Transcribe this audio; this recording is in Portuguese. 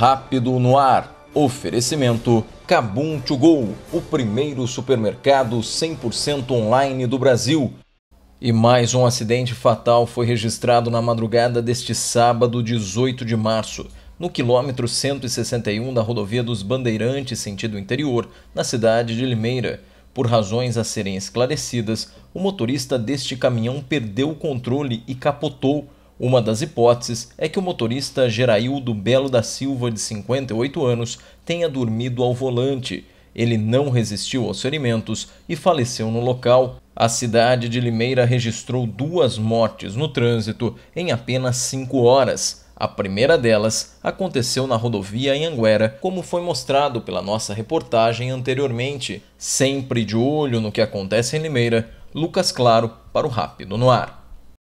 Rápido no ar. Oferecimento Cabum to Go, o primeiro supermercado 100% online do Brasil. E mais um acidente fatal foi registrado na madrugada deste sábado, 18 de março, no quilômetro 161 da rodovia dos Bandeirantes, sentido interior, na cidade de Limeira. Por razões a serem esclarecidas, o motorista deste caminhão perdeu o controle e capotou uma das hipóteses é que o motorista Geraildo Belo da Silva, de 58 anos, tenha dormido ao volante. Ele não resistiu aos ferimentos e faleceu no local. A cidade de Limeira registrou duas mortes no trânsito em apenas cinco horas. A primeira delas aconteceu na rodovia em Anguera, como foi mostrado pela nossa reportagem anteriormente. Sempre de olho no que acontece em Limeira, Lucas Claro para o Rápido no Ar.